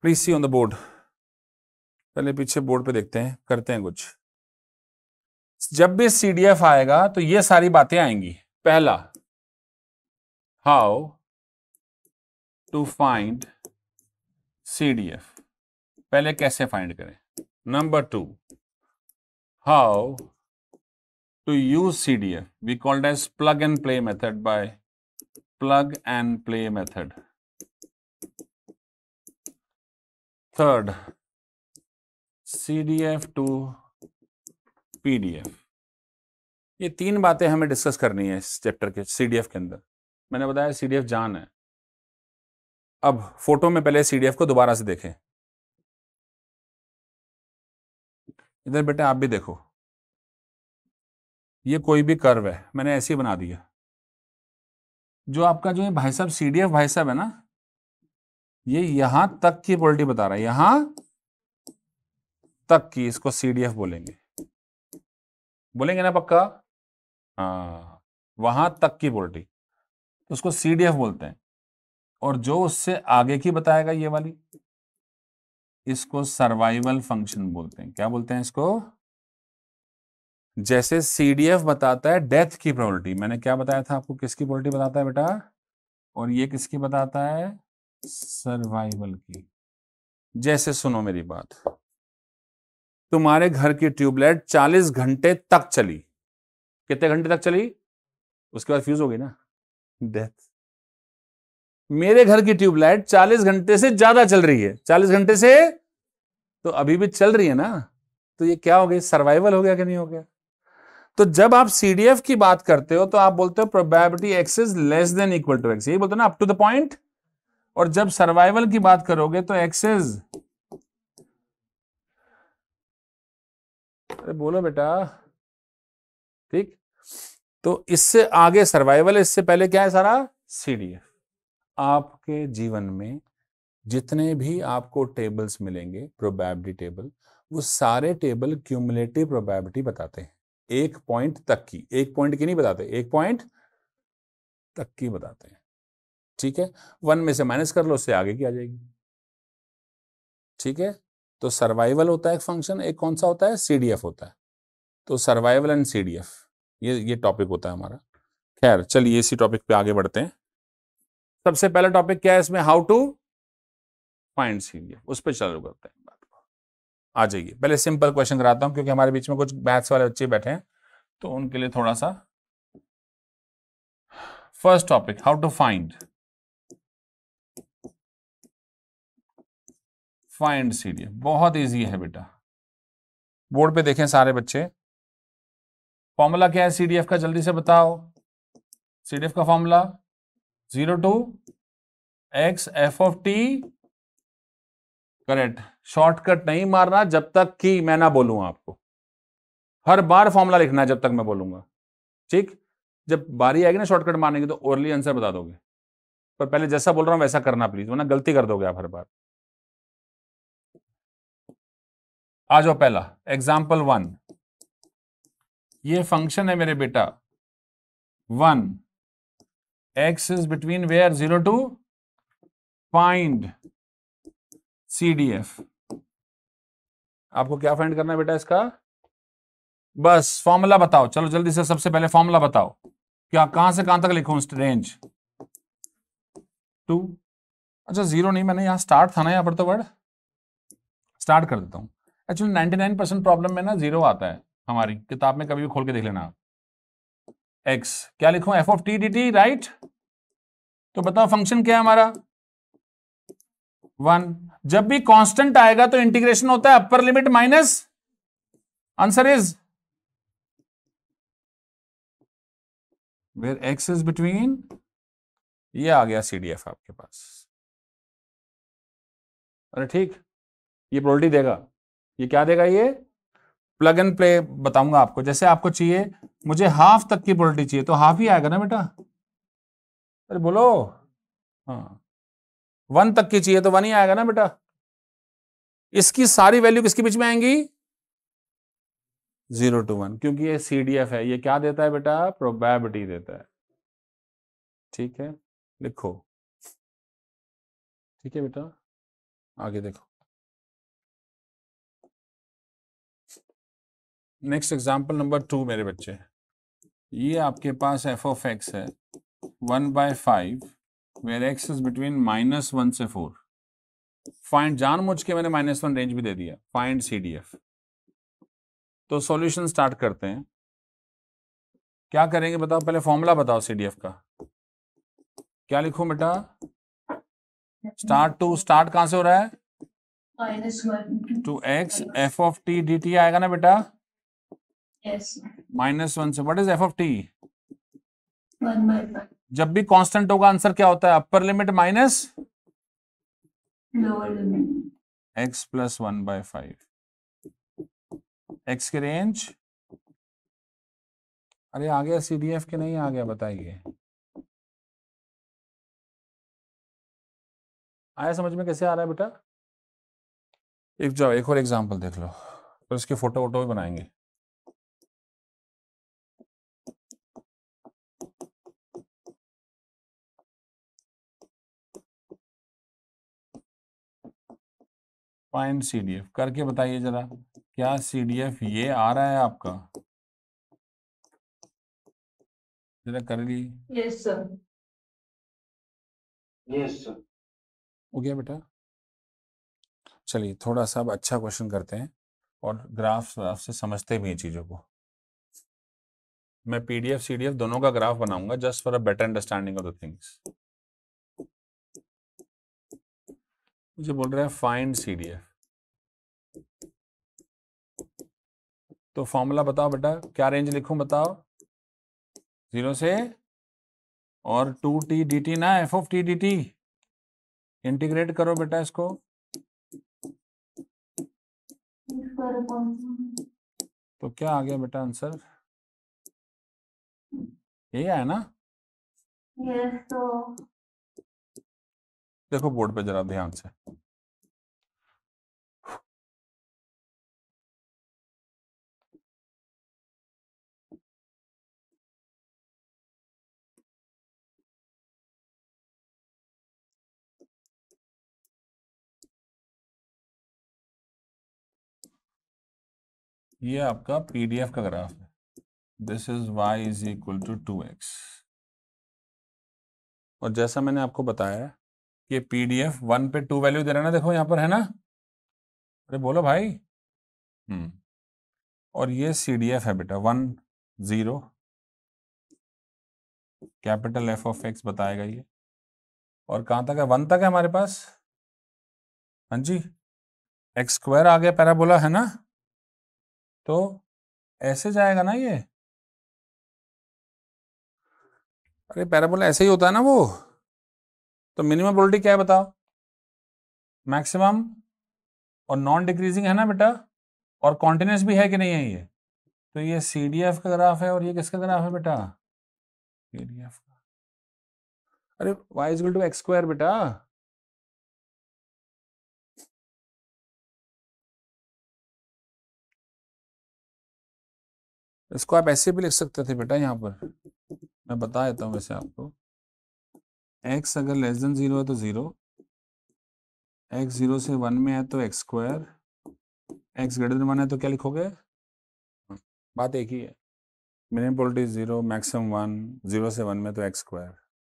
Please see on the board पहले पीछे board पे देखते हैं करते हैं कुछ जब भी सी डी एफ आएगा तो ये सारी बातें आएंगी पहला how to find C D F पहले कैसे फाइंड करें number two how to use CDF. We called as plug and play method by plug and play method. Third, CDF to PDF. ये तीन बातें हमें डिस्कस करनी है इस चैप्टर के सीडीएफ के अंदर मैंने बताया सीडीएफ जान है अब फोटो में पहले सीडीएफ को दोबारा से देखें इधर बेटे आप भी देखो ये कोई भी कर्व है मैंने ऐसे ही बना दिया जो आपका जो ये भाई साहब सी डी एफ भाई साहब है ना ये यहां तक की पॉलिटी बता रहा है यहां तक की इसको सी डी एफ बोलेंगे बोलेंगे ना पक्का हाँ वहां तक की पोल्ट्री उसको सी डी एफ बोलते हैं और जो उससे आगे की बताएगा ये वाली इसको सर्वाइवल फंक्शन बोलते हैं क्या बोलते हैं इसको जैसे एफ बताता है डेथ की प्रोबेबिलिटी मैंने क्या बताया था आपको किसकी प्रोबेबिलिटी बताता है बेटा और ये किसकी बताता है सर्वाइवल की जैसे सुनो मेरी बात तुम्हारे घर की ट्यूबलाइट 40 घंटे तक चली कितने घंटे तक चली उसके बाद फ्यूज हो गई ना डेथ मेरे घर की ट्यूबलाइट 40 घंटे से ज्यादा चल रही है 40 घंटे से तो अभी भी चल रही है ना तो ये क्या हो गई सर्वाइवल हो गया कि नहीं हो गया तो जब आप सीडीएफ की बात करते हो तो आप बोलते हो probability X is less than equal to X यही बोलते हो ना अप टू द पॉइंट और जब सर्वाइवल की बात करोगे तो एक्स इज अरे बोलो बेटा ठीक तो इससे आगे सर्वाइवल इससे पहले क्या है सारा सीडीएफ आपके जीवन में जितने भी आपको टेबल्स मिलेंगे प्रोबेबिलिटी टेबल वो सारे टेबल क्यूमुलेटिव प्रोबेबिलिटी बताते हैं एक पॉइंट तक की एक पॉइंट की नहीं बताते एक पॉइंट तक की बताते हैं ठीक है वन में से माइनस कर लो उससे आगे की आ जाएगी ठीक है तो सर्वाइवल होता है फंक्शन एक कौन सा होता है सीडीएफ होता है तो सर्वाइवल एंड सीडीएफ ये ये टॉपिक होता है हमारा खैर चलिए इसी टॉपिक पे आगे बढ़ते हैं सबसे पहला टॉपिक क्या है इसमें हाउ टू फाइंड सीडीएफ उस पर चालू करते हैं आ जाइए पहले सिंपल क्वेश्चन कराता हूँ क्योंकि हमारे बीच में कुछ मैथ्स वाले बच्चे बैठे हैं तो उनके लिए थोड़ा सा first topic how to find find serial बहुत इजी है बेटा बोर्ड पे देखें सारे बच्चे फॉर्मूला क्या है सीडीएफ का जल्दी से बताओ सीडीएफ का formula zero to X F of T correct shortcut नहीं मारना जब तक कि मैं ना बोलूँ आपको हर बार फॉर्मूला लिखना है जब तक मैं बोलूंगा ठीक जब बारी आएगी ना शॉर्टकट मारने की तो ओरली आंसर बता दोगे पर पहले जैसा बोल रहा हूं वैसा करना प्लीज वरना गलती कर दोगे आप हर बार आ जाओ पहला एग्जाम्पल वन ये फंक्शन है मेरे बेटा one X is between where zero to find C D F आपको क्या फाइंड करना है बेटा इसका बस फॉर्मूला बताओ चलो जल्दी से सबसे पहले फॉर्मूला बताओ क्या कहां से कहां तक लिखूं रेंज टू अच्छा जीरो नहीं मैंने यहां स्टार्ट था ना यहाँ पर तो वर्ड स्टार्ट कर देता हूं actually ninety nine percent problem में ना जीरो आता है हमारी किताब में कभी भी खोल के देख लेना एक्स क्या लिखो F of T D T right तो बताओ फंक्शन क्या है हमारा वन जब भी कांस्टेंट आएगा तो इंटीग्रेशन होता है upper limit minus answer is where X is between ये आ गया सीडीएफ आपके पास अरे ठीक ये प्रोल्टी देगा ये क्या देगा ये प्लग एंड प्ले बताऊंगा आपको जैसे आपको चाहिए मुझे हाफ तक की प्रोल्टी चाहिए तो हाफ ही आएगा ना बेटा अरे बोलो हाँ वन तक की चाहिए तो वन ही आएगा ना बेटा इसकी सारी वैल्यू किसके बीच में आएंगी जीरो टू वन क्योंकि ये सी डी एफ है ये क्या देता है बेटा प्रोबेबिलिटी देता है ठीक है लिखो ठीक है बेटा आगे देखो नेक्स्ट एग्जाम्पल नंबर टू मेरे बच्चे ये आपके पास एफ ऑफ एक्स है one by five where X is between minus one से फोर फाइंड जान मुझ के मैंने माइनस वन रेंज भी दे दिया फाइंड सी डी एफ तो सॉल्यूशन स्टार्ट करते हैं क्या करेंगे बताओ पहले फॉर्मूला बताओ सी डी एफ का क्या लिखूं बेटा स्टार्ट टू स्टार्ट कहां से हो रहा है to X F of T D T आएगा ना बेटा माइनस वन से what is F of T जब भी कांस्टेंट होगा आंसर क्या होता है upper limit minus lower limit X plus one by five X की रेंज अरे आ गया सी डी एफ के नहीं आ गया बताइए आया समझ में कैसे आ रहा है बेटा एक जाओ एक और एग्जांपल देख लो फिर तो इसके फोटो वोटो भी बनाएंगे फाइंड सी डी एफ करके बताइए जरा क्या सी डी एफ ये आ रहा है आपका जरा कर लीजिए यस सर यस सर हो गया बेटा चलिए थोड़ा सा अब अच्छा क्वेश्चन करते हैं और ग्राफ ग्राफ से समझते भी हैं चीज़ों को मैं पीडीएफ सीडीएफ दोनों का ग्राफ बनाऊंगा just for a better understanding of the things मुझे बोल रहा है फाइंड सी डी तो फॉर्मूला बताओ बेटा क्या रेंज लिखूं बताओ जीरो से और टू टी डी टी ना F of T D T integrate करो बेटा इसको तो क्या आ गया बेटा आंसर यही आया ना यस तो देखो बोर्ड पे जरा ध्यान से ये आपका पीडीएफ का ग्राफ है this is Y is equal to two X और जैसा मैंने आपको बताया ये पी डी एफ वन पे टू वैल्यू दे रहा है ना देखो यहाँ पर है ना अरे बोलो भाई हम्म और ये सी डी एफ है बेटा one zero capital F of X बताएगा ये और कहाँ तक है वन तक है हमारे पास हाँ जी एक्स स्क्वायर आ गया पैराबोला है ना तो ऐसे जाएगा ना ये अरे पैराबोला ऐसे ही होता है ना वो तो मिनिमम प्रोबेबिलिटी क्या है बताओ मैक्सिमम और नॉन डिक्रीजिंग है ना बेटा और कॉन्टिन्यूस भी है कि नहीं है ये तो ये सी का ग्राफ है और ये किसका ग्राफ है बेटा सी का अरे Y equal to X square बेटा इसको आप ऐसे भी लिख सकते थे बेटा यहाँ पर मैं बता देता हूँ वैसे आपको एक्स अगर लेस देन ज़ीरो है तो ज़ीरो एक्स ज़ीरो से वन में है तो X square X greater than one है तो क्या लिखोगे बात एक ही है मिनिमम पोल्टी ज़ीरो मैक्सिमम वन ज़ीरो से वन में तो एक्स स्क्वायर